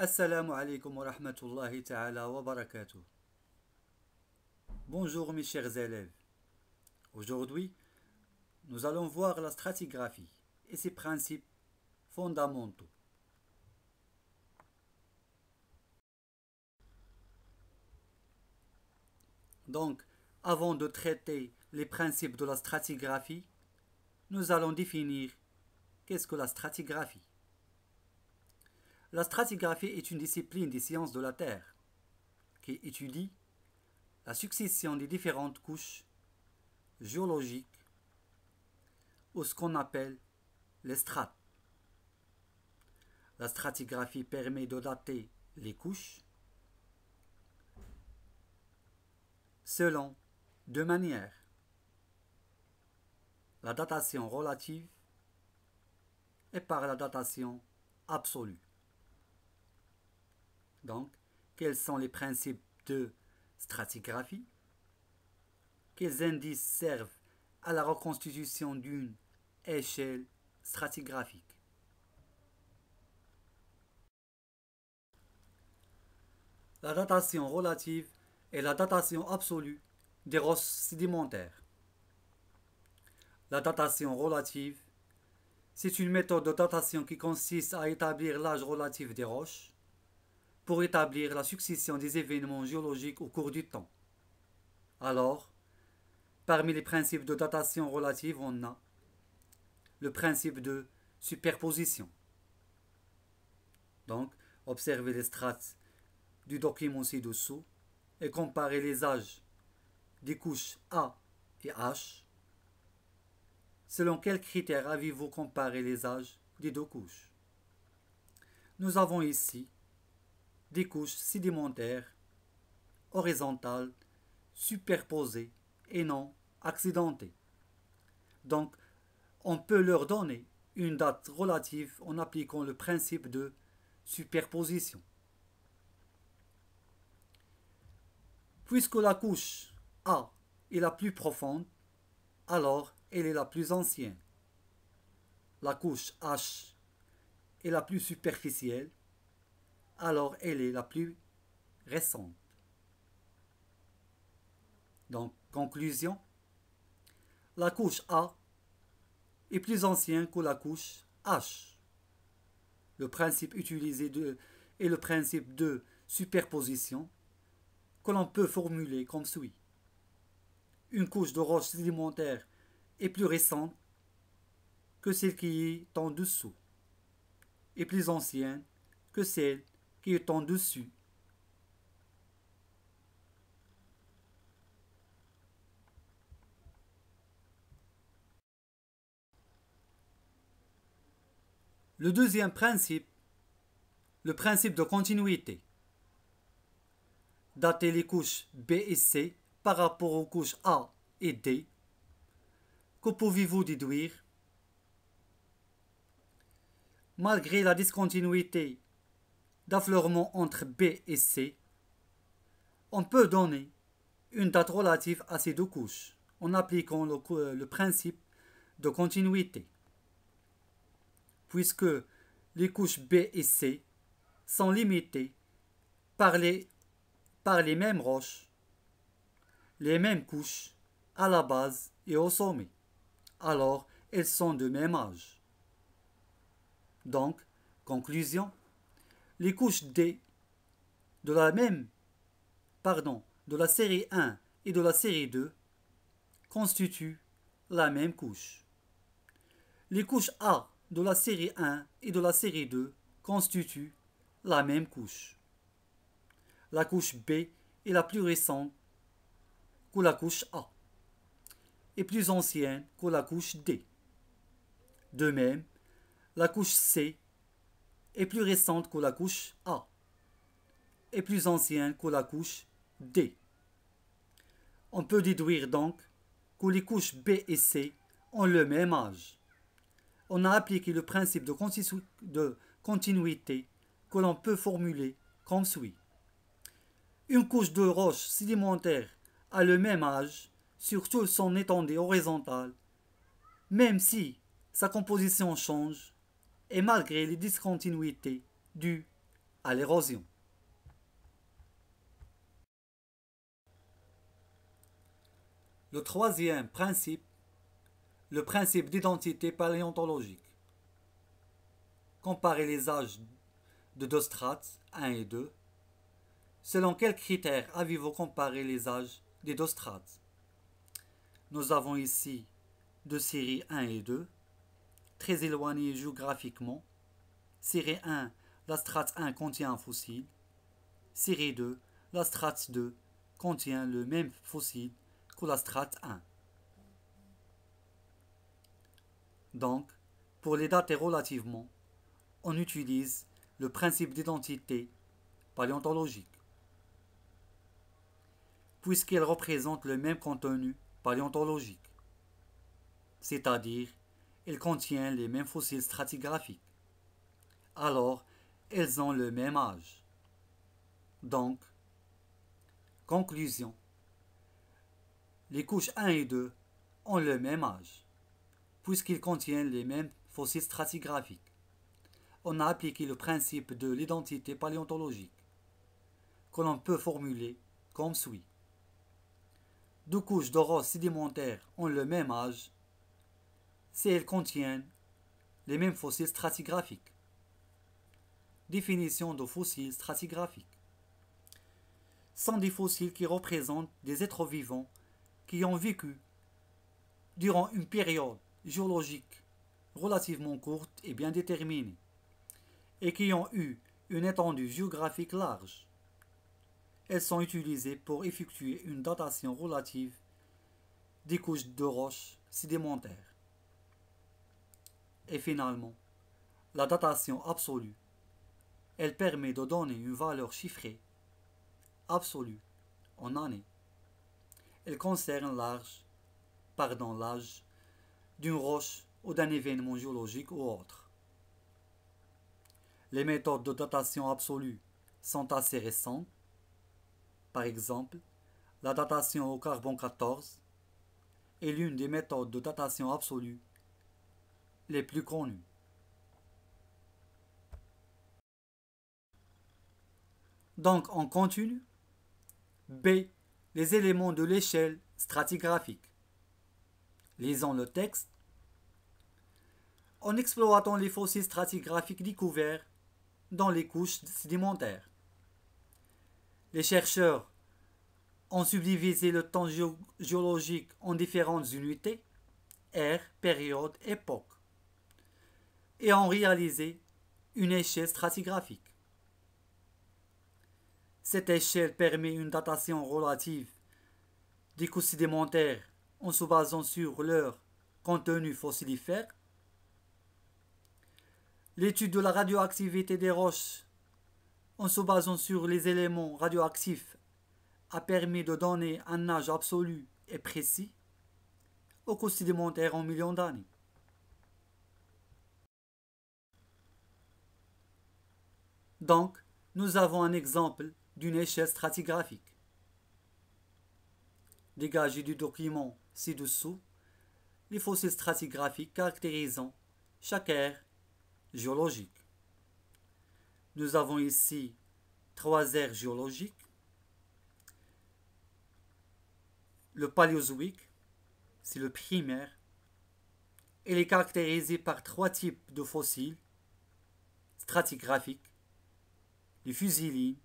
Assalamu alaikum wa rahmatullahi ta'ala wa barakatuh. Bonjour mes chers élèves. Aujourd'hui, nous allons voir la stratigraphie et ses principes fondamentaux. Donc, avant de traiter les principes de la stratigraphie, nous allons définir qu'est-ce que la stratigraphie. La stratigraphie est une discipline des sciences de la Terre qui étudie la succession des différentes couches géologiques ou ce qu'on appelle les strates. La stratigraphie permet de dater les couches selon deux manières. La datation relative et par la datation absolue. Donc, quels sont les principes de stratigraphie Quels indices servent à la reconstitution d'une échelle stratigraphique La datation relative est la datation absolue des roches sédimentaires. La datation relative, c'est une méthode de datation qui consiste à établir l'âge relatif des roches pour établir la succession des événements géologiques au cours du temps. Alors, parmi les principes de datation relative, on a le principe de superposition. Donc, observez les strates du document ci-dessous et comparez les âges des couches A et H. Selon quels critères avez-vous comparé les âges des deux couches Nous avons ici des couches sédimentaires horizontales superposées et non accidentées. Donc, on peut leur donner une date relative en appliquant le principe de superposition. Puisque la couche A est la plus profonde, alors elle est la plus ancienne. La couche H est la plus superficielle, alors elle est la plus récente. Donc, conclusion, la couche A est plus ancienne que la couche H. Le principe utilisé est le principe de superposition que l'on peut formuler comme suit. Une couche de roche sédimentaire est plus récente que celle qui est en dessous et plus ancienne que celle est en dessus. Le deuxième principe, le principe de continuité. Datez les couches B et C par rapport aux couches A et D. Que pouvez-vous déduire Malgré la discontinuité d'affleurement entre B et C, on peut donner une date relative à ces deux couches en appliquant le, principe de continuité, puisque les couches B et C sont limitées par les, par les mêmes roches, les mêmes couches à la base et au sommet. Alors, elles sont de même âge. Donc, conclusion les couches D de la même, pardon, de la série 1 et de la série 2 constituent la même couche. Les couches A de la série 1 et de la série 2 constituent la même couche. La couche B est la plus récente que la couche A et plus ancienne que la couche D. De même, la couche C est plus récente que la couche A et plus ancienne que la couche D. On peut déduire donc que les couches B et C ont le même âge. On a appliqué le principe de, de continuité que l'on peut formuler comme suit. Une couche de roche sédimentaire a le même âge sur toute son étendue horizontale, même si sa composition change et malgré les discontinuités dues à l'érosion. Le troisième principe, le principe d'identité paléontologique. Comparer les âges de deux strates, 1 et 2. Selon quels critères avez-vous comparé les âges des deux strates Nous avons ici deux séries 1 et 2 très éloigné géographiquement. Série 1, la strate 1 contient un fossile. Série 2, la strate 2 contient le même fossile que la strate 1. Donc, pour les dater relativement, on utilise le principe d'identité paléontologique, puisqu'elle représente le même contenu paléontologique, c'est-à-dire elles contiennent les mêmes fossiles stratigraphiques. Alors, elles ont le même âge. Donc, conclusion, les couches 1 et 2 ont le même âge, puisqu'ils contiennent les mêmes fossiles stratigraphiques. On a appliqué le principe de l'identité paléontologique, que l'on peut formuler comme suit. Deux couches d'oros sédimentaires ont le même âge si elles contiennent les mêmes fossiles stratigraphiques. Définition de fossiles stratigraphiques. Sont des fossiles qui représentent des êtres vivants qui ont vécu durant une période géologique relativement courte et bien déterminée, et qui ont eu une étendue géographique large. Elles sont utilisées pour effectuer une datation relative des couches de roches sédimentaires et finalement la datation absolue. Elle permet de donner une valeur chiffrée absolue en année. Elle concerne l'âge, pardon l'âge, d'une roche ou d'un événement géologique ou autre. Les méthodes de datation absolue sont assez récentes. Par exemple, la datation au carbone 14 est l'une des méthodes de datation absolue les plus connus. Donc on continue. B. Les éléments de l'échelle stratigraphique. Lisons le texte. En exploitant les fossiles stratigraphiques découverts dans les couches sédimentaires, les chercheurs ont subdivisé le temps géologique en différentes unités, ère, période, époque et en réaliser une échelle stratigraphique. Cette échelle permet une datation relative des coûts sédimentaires en se basant sur leur contenu fossilifère. L'étude de la radioactivité des roches en se basant sur les éléments radioactifs a permis de donner un âge absolu et précis aux coûts sédimentaires en millions d'années. Donc, nous avons un exemple d'une échelle stratigraphique. Dégagé du document ci-dessous, les fossiles stratigraphiques caractérisant chaque ère géologique. Nous avons ici trois aires géologiques. Le paléozoïque, c'est le primaire. Il est caractérisé par trois types de fossiles stratigraphiques les fusilies,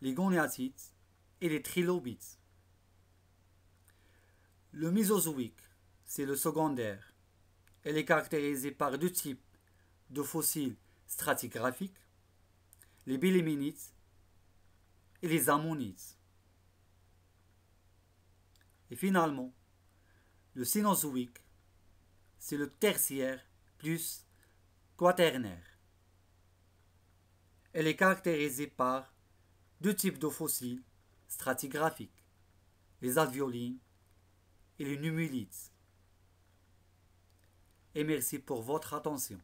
les goniatites et les trilobites. Le Mésozoïque, c'est le secondaire. Elle est caractérisée par deux types de fossiles stratigraphiques, les biléminites et les ammonites. Et finalement, le Cénozoïque, c'est le tertiaire plus quaternaire elle est caractérisée par deux types de fossiles stratigraphiques, les alvéolines et les numulites. Et merci pour votre attention.